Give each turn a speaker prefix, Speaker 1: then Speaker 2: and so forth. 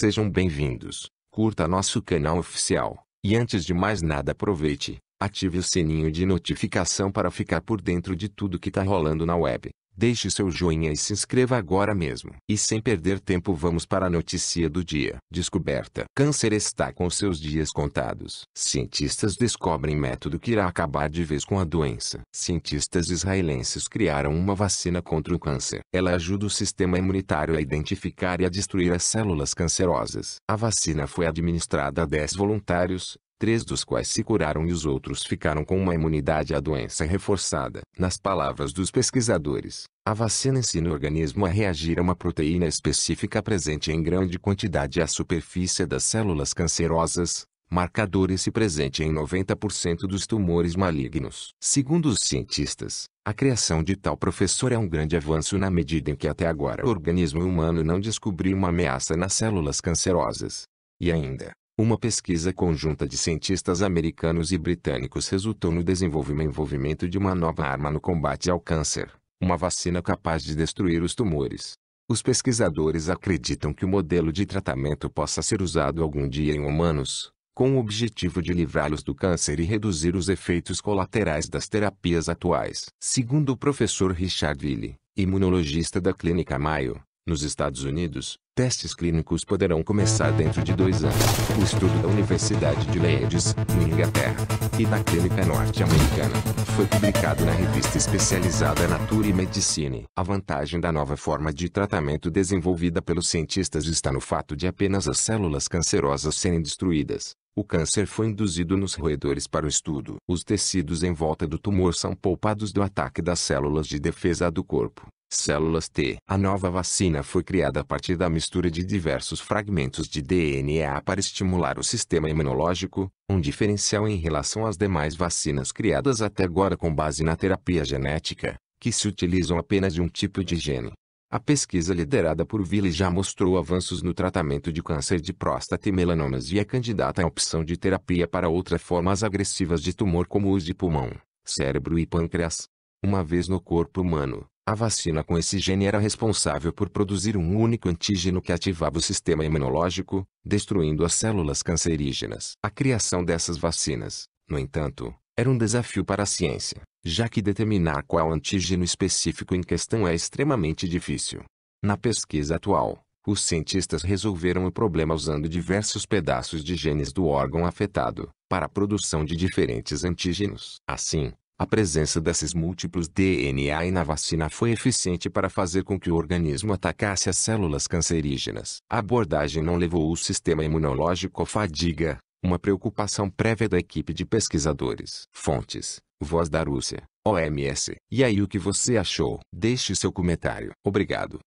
Speaker 1: Sejam bem-vindos, curta nosso canal oficial, e antes de mais nada aproveite, ative o sininho de notificação para ficar por dentro de tudo que tá rolando na web. Deixe seu joinha e se inscreva agora mesmo. E sem perder tempo, vamos para a notícia do dia. Descoberta: Câncer está com seus dias contados. Cientistas descobrem método que irá acabar de vez com a doença. Cientistas israelenses criaram uma vacina contra o câncer. Ela ajuda o sistema imunitário a identificar e a destruir as células cancerosas. A vacina foi administrada a 10 voluntários, três dos quais se curaram e os outros ficaram com uma imunidade à doença reforçada. Nas palavras dos pesquisadores, a vacina ensina o organismo a reagir a uma proteína específica presente em grande quantidade à superfície das células cancerosas, marcador esse presente em 90% dos tumores malignos. Segundo os cientistas, a criação de tal professor é um grande avanço na medida em que até agora o organismo humano não descobriu uma ameaça nas células cancerosas. E ainda, uma pesquisa conjunta de cientistas americanos e britânicos resultou no desenvolvimento de uma nova arma no combate ao câncer, uma vacina capaz de destruir os tumores. Os pesquisadores acreditam que o modelo de tratamento possa ser usado algum dia em humanos, com o objetivo de livrá-los do câncer e reduzir os efeitos colaterais das terapias atuais. Segundo o professor Richard Ville, imunologista da Clínica Mayo, nos Estados Unidos, testes clínicos poderão começar dentro de dois anos. O estudo da Universidade de Leeds, na Inglaterra, e da Clínica Norte-Americana, foi publicado na revista especializada Nature Medicine. A vantagem da nova forma de tratamento desenvolvida pelos cientistas está no fato de apenas as células cancerosas serem destruídas. O câncer foi induzido nos roedores para o estudo. Os tecidos em volta do tumor são poupados do ataque das células de defesa do corpo. Células T. A nova vacina foi criada a partir da mistura de diversos fragmentos de DNA para estimular o sistema imunológico, um diferencial em relação às demais vacinas criadas até agora com base na terapia genética, que se utilizam apenas de um tipo de gene. A pesquisa liderada por Ville já mostrou avanços no tratamento de câncer de próstata e melanomas e é candidata à opção de terapia para outras formas agressivas de tumor como os de pulmão, cérebro e pâncreas. Uma vez no corpo humano, a vacina com esse gene era responsável por produzir um único antígeno que ativava o sistema imunológico, destruindo as células cancerígenas. A criação dessas vacinas, no entanto, era um desafio para a ciência, já que determinar qual antígeno específico em questão é extremamente difícil. Na pesquisa atual, os cientistas resolveram o problema usando diversos pedaços de genes do órgão afetado, para a produção de diferentes antígenos. Assim, a presença desses múltiplos DNA na vacina foi eficiente para fazer com que o organismo atacasse as células cancerígenas. A abordagem não levou o sistema imunológico à fadiga, uma preocupação prévia da equipe de pesquisadores. Fontes: Voz da Rússia, OMS. E aí o que você achou? Deixe seu comentário. Obrigado.